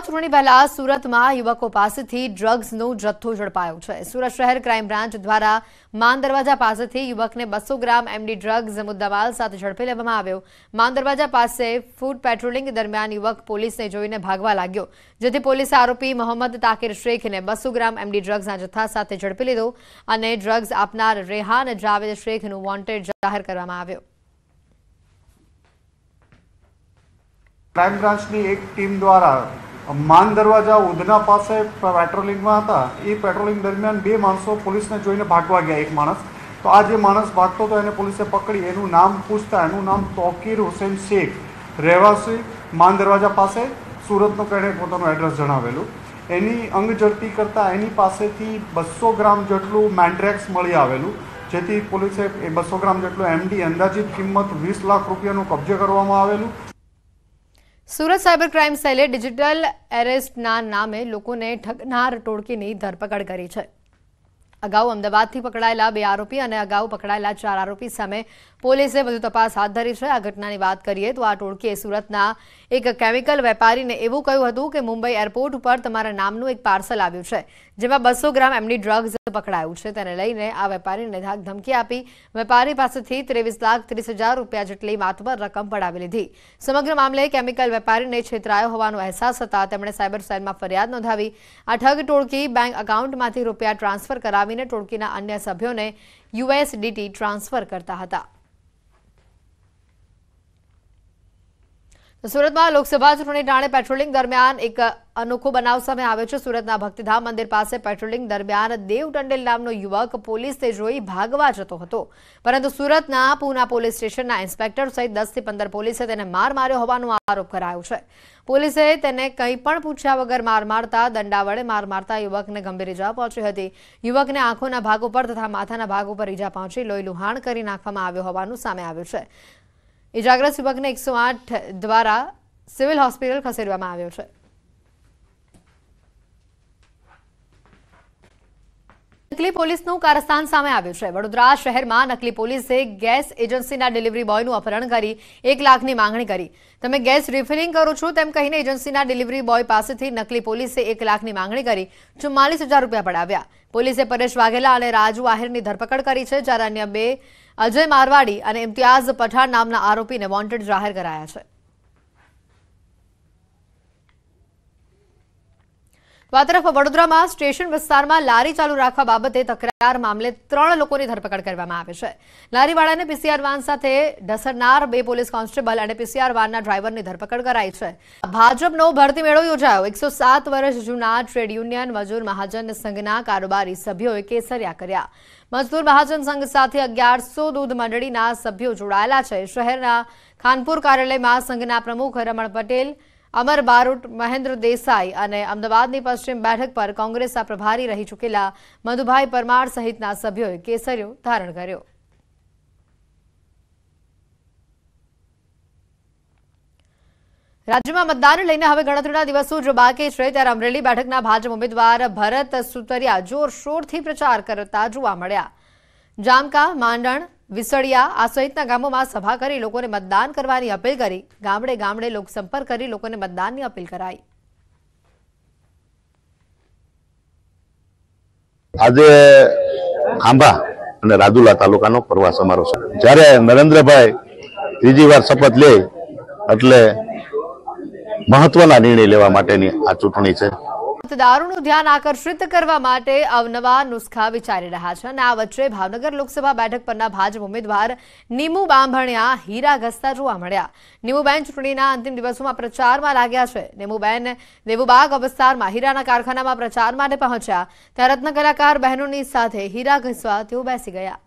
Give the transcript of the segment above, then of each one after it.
રાત્રોની પહેલા સુરતમાં યુવકો પાસેથી ડ્રગ્સનો જથ્થો ઝડપાયો છે સુરત શહેર ક્રાઇમ બ્રાન્ચ દ્વારા માન પાસેથી યુવકને બસો ગ્રામ એમડી ડ્રગ્સ મુદ્દામાલ સાથે ઝડપી લેવામાં આવ્યો માન પાસે ફૂડ પેટ્રોલિંગ દરમિયાન યુવક પોલીસને જોઈને ભાગવા લાગ્યો જેથી પોલીસે આરોપી મોહમ્મદ તાકીર શેખને બસો ગ્રામ એમડી ડ્રગ્સના જથ્થા સાથે ઝડપી લીધો અને ડ્રગ્સ આપનાર રેહાન જાવેદ શેખનું વોન્ટેડ જાહેર કરવામાં આવ્યો ક્રાઇમ બ્રાન્ચની એક ટીમ દ્વારા માન દરવાજા ઉધના પાસે પેટ્રોલિંગમાં હતા એ પેટ્રોલિંગ દરમિયાન બે માણસો પોલીસને જોઈને ભાગવા ગયા એક માણસ તો આ જે માણસ ભાગતો હતો એને પોલીસે પકડી એનું નામ પૂછતા એનું નામ તોકીર હુસેન શેખ રહેવાસી માન દરવાજા પાસે સુરતનો તેણે પોતાનું એડ્રેસ જણાવેલું એની અંગ ઝડપી કરતાં એની પાસેથી બસો ગ્રામ જેટલું મેન્ટ્રેક્સ મળી આવેલું જેથી પોલીસે એ બસો ગ્રામ જેટલું એમડી અંદાજિત કિંમત વીસ લાખ રૂપિયાનું કબજે કરવામાં આવેલું સુરત સાયબર ક્રાઇમ સેલે ડિજિટલ એરેસ્ટના નામે લોકોને ઠગનાર ટોળકીની ધરપકડ કરી છે અગાઉ અમદાવાદથી પકડાયેલા બે આરોપી અને અગાઉ પકડાયેલા ચાર આરોપી સામે પોલીસે વધુ તપાસ હાથ ધરી છે આ ઘટનાની વાત કરીએ તો આ ટોળકીએ સુરતના એક કેમિકલ વેપારીને એવું કહ્યું હતું કે મુંબઈ એરપોર્ટ ઉપર તમારા નામનું એક પાર્સલ આવ્યું છે જેમાં બસો ગ્રામ એમની ડ્રગ્સ પકડાયું છે તેને લઈને આ વેપારીને ધમકી આપી વેપારી પાસેથી ત્રેવીસ લાખ ત્રીસ હજાર રૂપિયા જેટલી માથબર રકમ પડાવી લીધી સમગ્ર મામલે કેમિકલ વેપારીને છેતરાયો હોવાનો અહેસાસ હતા તેમણે સાયબર સેલમાં ફરિયાદ નોંધાવી આ ઠગ ટોળકી બેંક એકાઉન્ટમાંથી રૂપિયા ટ્રાન્સફર કરાવીને ટોળકીના અન્ય સભ્યોને યુએસડીટી ટ્રાન્સફર કરતા હતા સુરતમાં લોકસભા ચૂંટણી ટાણે પેટ્રોલિંગ દરમિયાન એક અનોખો બનાવ સામે આવ્યો છે સુરતના ભક્તિધામ મંદિર પાસે પેટ્રોલિંગ દરમિયાન દેવ ટંડેલ નામનો યુવક પોલીસને જોઈ ભાગવા જતો હતો પરંતુ સુરતના પૂના પોલીસ સ્ટેશનના ઇન્સ્પેક્ટર સહિત દસથી પંદર પોલીસે તેને માર માર્યો હોવાનો આરોપ કરાયો છે પોલીસે તેને કંઈ પણ પૂછ્યા વગર માર મારતા દંડા વડે માર મારતા યુવકને ગંભીર ઇજા પહોંચી હતી યુવકને આંખોના ભાગ ઉપર તથા માથાના ભાગ ઉપર ઇજા પહોંચી લોહી લુહાણ કરી નાખવામાં આવ્યો હોવાનું સામે આવ્યું છે ઇજાગ્રસ્ત યુવકને એકસો આઠ દ્વારા સિવિલ હોસ્પિટલ ખસેડવામાં આવ્યો છે નકલી પોલીસનું કારસ્તાન સામે આવ્યું છે વડોદરા શહેરમાં નકલી પોલીસે ગેસ એજન્સીના ડિલિવરી બોયનું અપહરણ કરી એક લાખની માંગણી કરી તમે ગેસ રિફિલિંગ કરો છો તેમ કહીને એજન્સીના ડિલિવરી બોય પાસેથી નકલી પોલીસે એક લાખની માંગણી કરી ચુમ્માલીસ રૂપિયા પડાવ્યા પોલીસે પરેશ વાઘેલા અને રાજુ આહિરની ધરપકડ કરી છે જ્યારે અન્ય બે અજય મારવાડી અને ઇમ્તિયાઝ પઠાણ નામના આરોપીને વોન્ટેડ જાહેર કરાયા છે તરફ વડોદરામાં સ્ટેશન વિસ્તારમાં લારી ચાલુ રાખવા બાબતે તકરાર મામલે ત્રણ લોકોની ધરપકડ કરવામાં આવી છે લારીવાળાને પીસીઆર વાન સાથે ઢસરનાર બે પોલીસ કોન્સ્ટેબલ અને પીસીઆર વાનના ડ્રાઈવરની ધરપકડ કરાઈ છે ભાજપનો ભરતી મેળો યોજાયો એકસો વર્ષ જૂના ટ્રેડ યુનિયન મજૂર મહાજન સંઘના કારોબારી સભ્યોએ કેસરિયા કર્યા મજદૂર મહાજન સંઘ સાથે અગિયારસો દૂધ મંડળીના સભ્યો જોડાયેલા છે શહેરના ખાનપુર કાર્યાલયમાં સંઘના પ્રમુખ રમણ પટેલ અમર બારોટ મહેન્દ્ર દેસાઈ અને અમદાવાદની પશ્ચિમ બેઠક પર કોંગ્રેસના પ્રભારી રહી ચૂકેલા મધુભાઈ પરમાર સહિતના સભ્યોએ કેસરીઓ ધારણ કર્યો રાજ્યમાં મતદાનને લઈને હવે ગણતરીના દિવસો જો બાકી છે ત્યારે અમરેલી બેઠકના ભાજપ ઉમેદવાર ભરત સુતરિયા જોરશોરથી પ્રચાર કરતા જોવા મળ્યા જામકા માંડણ વિસળિયા આ સહિતના ગામોમાં સભા કરી લોકોને મતદાન કરવાની અપીલ કરી ગામડે ગામડે લોકસંપર્ક કરી લોકોને મતદાનની અપીલ કરાઈ આજે આંબા અને રાજુલા તાલુકાનો પ્રવાસ અમારો છે જ્યારે નરેન્દ્રભાઈ ત્રીજી વાર શપથ લે એટલે મહત્વના નિર્ણય લેવા માટેની આ ચૂંટણી છે મતદારોનું ધ્યાન આકર્ષિત કરવા માટે અવનવા નુસ્ખા વિચારી રહ્યા છે અને આ વચ્ચે ભાવનગર લોકસભા બેઠક પરના ભાજપ ઉમેદવાર નીમુ બાંભણિયા હીરા ઘસતા જોવા મળ્યા નીમુબેન ચૂંટણીના અંતિમ દિવસોમાં પ્રચારમાં લાગ્યા છે નીમુબેન દેવુબાગ અવસ્તારમાં હીરાના કારખાનામાં પ્રચાર માટે પહોંચ્યા ત્યાં રત્ન બહેનોની સાથે હીરા ઘસવા તેઓ બેસી ગયા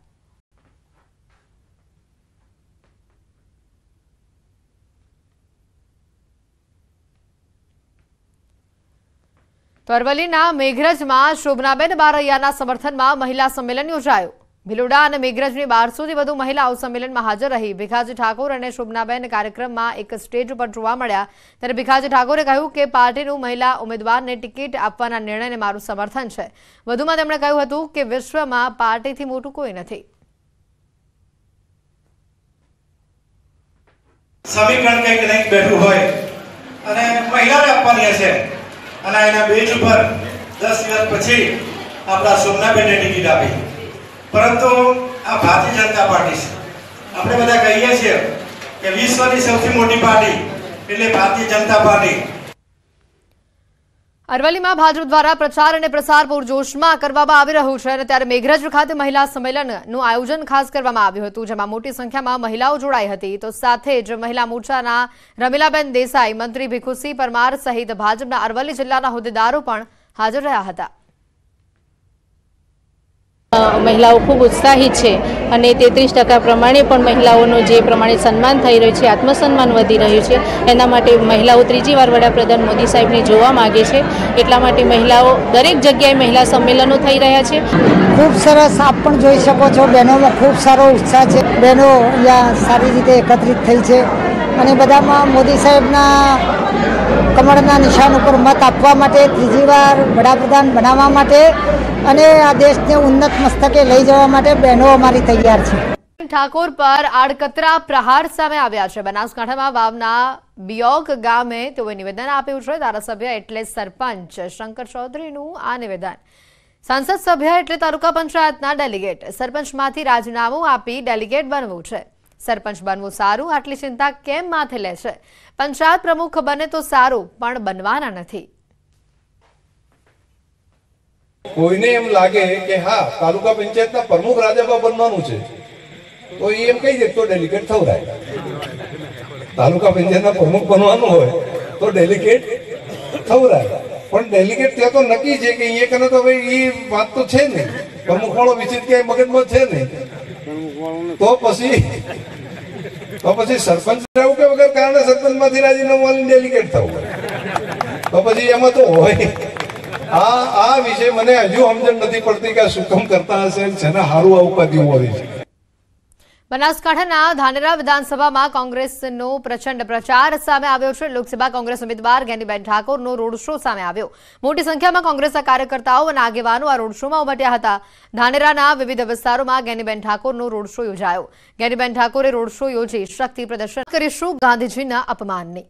તો અરવલ્લીના મેઘરજમાં શોભનાબેન બારૈયાના સમર્થનમાં મહિલા સંમેલન યોજાયું ભિલોડા અને મેઘરજની બારસોથી વધુ મહિલાઓ સંમેલનમાં હાજર રહી ભીખાજી ઠાકોર અને શોભનાબેન કાર્યક્રમમાં એક સ્ટેજ ઉપર જોવા મળ્યા ત્યારે ભીખાજી ઠાકોરે કહ્યું કે પાર્ટીનું મહિલા ઉમેદવારને ટિકિટ આપવાના નિર્ણયને મારું સમર્થન છે વધુમાં તેમણે કહ્યું હતું કે વિશ્વમાં પાર્ટીથી મોટું કોઈ નથી સમીકરણ કંઈક કંઈક બેઠું હોય અને મહિલાને આપવાની હશે અને એના બેજ ઉપર દસ દિવસ પછી આપણા સોમનાબેનને ટિકિટ આપી પરંતુ આ ભારતીય જનતા પાર્ટી છે આપણે બધા કહીએ છીએ કે વિશ્વની સૌથી મોટી પાર્ટી એટલે ભારતીય જનતા પાર્ટી અરવલ્લીમાં ભાજપ દ્વારા પ્રચાર અને પ્રસાર પૂરજોશમાં કરવામાં આવી રહ્યું છે અને ત્યારે મેઘરજ ખાતે મહિલા સંમેલનનું આયોજન ખાસ કરવામાં આવ્યું હતું જેમાં મોટી સંખ્યામાં મહિલાઓ જોડાઈ હતી તો સાથે જ મહિલા મોરચાના રમીલાબેન દેસાઈ મંત્રી ભીખુસિંહ પરમાર સહિત ભાજપના અરવલ્લી જિલ્લાના હોદ્દેદારો પણ હાજર રહ્યા હતા મહિલાઓ ખૂબ ઉત્સાહિત છે અને તેત્રીસ ટકા પ્રમાણે પણ મહિલાઓનું જે પ્રમાણે સન્માન થઈ રહ્યું છે આત્મસન્માન વધી રહ્યું છે એના માટે મહિલાઓ ત્રીજી વાર વડાપ્રધાન મોદી સાહેબને જોવા માગે છે એટલા માટે મહિલાઓ દરેક જગ્યાએ મહિલા સંમેલનો થઈ રહ્યા છે ખૂબ સરસ આપ પણ જોઈ શકો છો બહેનોમાં ખૂબ સારો ઉત્સાહ છે બહેનો અહીંયા સારી રીતે એકત્રિત થઈ છે અને બધામાં મોદી સાહેબના કમળના નિશાન ઉપર મત આપવા માટે ત્રીજી વાર વડાપ્રધાન બનાવવા માટે અને આ દેશને ઉન્નત મસ્તકે લઈ જવા માટે બહેનો અમારી તૈયાર છે ઠાકોર પર આડકતરા પ્રહાર સામે આવ્યા છે બનાસકાંઠામાં વાવના બિયોગ ગામે તેઓએ નિવેદન આપ્યું છે ધારાસભ્ય એટલે સરપંચ શંકર ચૌધરીનું આ નિવેદન સાંસદ સભ્ય એટલે તાલુકા પંચાયતના ડેલિગેટ સરપંચમાંથી રાજીનામું આપી ડેલિગેટ બનવું છે સરપંચ બનવું સારું આટલી ચિંતા કેમ માથે લે છે પંચાયત પ્રમુખ બને તો સારું પણ બનવાના નથી કોઈને એમ લાગે કે હા તાલુકા પંચાયતના પ્રમુખ રાજાબા બનવાનું છે તો એ એમ કહી દે તો ડેલિકેટ થવરાય તાલુકા પંચાયતના પ્રમુખ બનવાનું હોય તો ડેલિકેટ થવરાય પણ ડેલિકેટ ત્યાં તો નક્કી છે કે અહીંયા કને તો ભાઈ એ વાત તો છે નહીં પ્રમુખ વાળો વિચિત ક્યાંય મગજમાં છે નહીં તો પછી તો પછી સરપંચ રહેવું કે વગર કારણે સરપંચ માંથી રાજીનામું આવીને ડેલિગેટ થવું તો પછી એમાં તો હોય આ આ વિષય મને હજુ સમજણ નથી પડતી કે શું કામ કરતા હશે છે ને સારું આ ઉપાધિ હોય છે બનાસકાંઠાના ધાનેરા વિધાનસભામાં કોંગ્રેસનો પ્રચંડ પ્રચાર સામે આવ્યો છે લોકસભા કોંગ્રેસ ઉમેદવાર ગેનીબેન ઠાકોરનો રોડ શો સામે આવ્યો મોટી સંખ્યામાં કોંગ્રેસના કાર્યકર્તાઓ અને આગેવાનો આ રોડ શોમાં ઉમટ્યા હતા ધાનેરાના વિવિધ વિસ્તારોમાં ગેનીબેન ઠાકોરનો રોડ શો યોજાયો ગેનીબેન ઠાકોરે રોડ શો યોજી શક્તિ પ્રદર્શન કરીશું ગાંધીજીના અપમાનની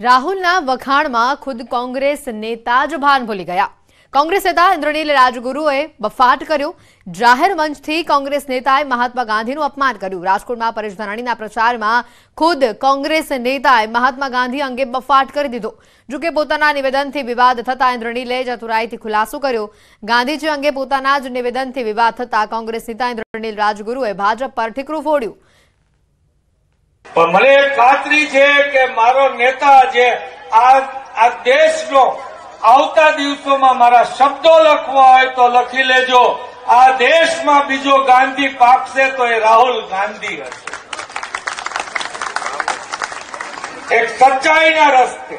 રાહુલના વખાણમાં ખુદ કોંગ્રેસ નેતા જ ભાન ભૂલી ગયા કોંગ્રેસ નેતા ઇન્દ્રનીલ રાજગુરુએ બફાટ કર્યો જાહેર મંચથી કોંગ્રેસ નેતાએ મહાત્મા ગાંધીનું અપમાન કર્યું રાજકોટમાં પરેશ ધાનાણીના પ્રચારમાં ખુદ કોંગ્રેસ નેતાએ મહાત્મા ગાંધી અંગે બફાટ કરી દીધો જોકે પોતાના નિવેદનથી વિવાદ થતાં ઇન્દ્રનીલે ચતુરાઈથી ખુલાસો કર્યો ગાંધીજી અંગે પોતાના જ નિવેદનથી વિવાદ થતાં કોંગ્રેસ નેતા ઇન્દ્રનીલ રાજગુરુએ ભાજપ પર ઠીકરું ફોડ્યું પણ મને ખાતરી છે કે મારો નેતા જે આ દેશનો આવતા દિવસોમાં મારા શબ્દો લખવા હોય તો લખી લેજો આ દેશમાં બીજો ગાંધી પાકશે તો એ રાહુલ ગાંધી હશે એક સચ્ચાઈના રસ્તે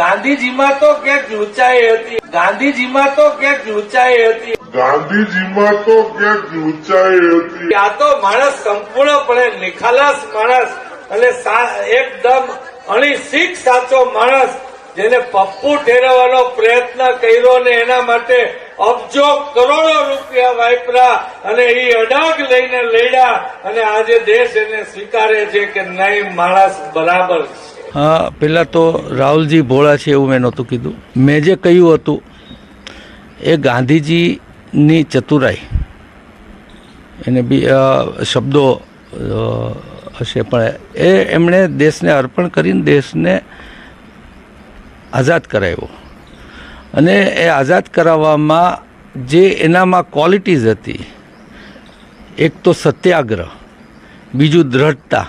ગાંધીજીમાં તો ક્યાંક ઊંચાઈ હતી ગાંધીજીમાં તો ક્યાંક ઊંચાઈ હતી ગાંધીજીમાં તો ક્યાંક ઊંચાઈ હતી આ તો માણસ સંપૂર્ણપણે નિખાલાસ માણસ અને એકદમ અણીસીક સાચો માણસ જેને પપ્પુ ઠેરવવાનો પ્રયત્ન કર્યો ને એના માટે અબજો કરોડો રૂપિયા વાપરા અને એ અડાગ લઈને લડ્યા અને આજે દેશ એને સ્વીકારે છે કે નહીં માણસ બરાબર હા પેલા તો રાહુલજી ભોળા છે એવું મેં નહોતું કીધું મેં જે કહ્યું હતું એ ગાંધીજી ની ચતુરાઈ એને બી શબ્દો હશે પણ એ એમણે દેશને અર્પણ કરીને દેશને આઝાદ કરાવ્યો અને એ આઝાદ કરાવવામાં જે એનામાં ક્વોલિટીઝ હતી એક તો સત્યાગ્રહ બીજું દ્રઢતા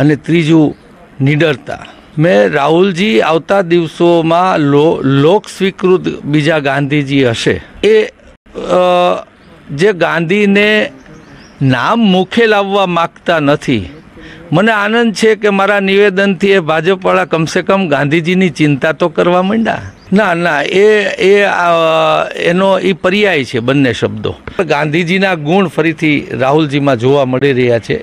અને ત્રીજું નિડરતા મેં રાહુલજી આવતા દિવસોમાં લો લોક સ્વીકૃત બીજા ગાંધીજી હશે એ જે ગાંધીને નામ મુખે લાવવા માગતા નથી મને આનંદ છે કે મારા નિવેદનથી એ ભાજપવાળા કમસે કમ ગાંધીજીની ચિંતા તો કરવા માંડ્યા ના ના એ એ એનો એ પર્યાય છે બંને શબ્દો ગાંધીજીના ગુણ ફરીથી રાહુલજીમાં જોવા મળી રહ્યા છે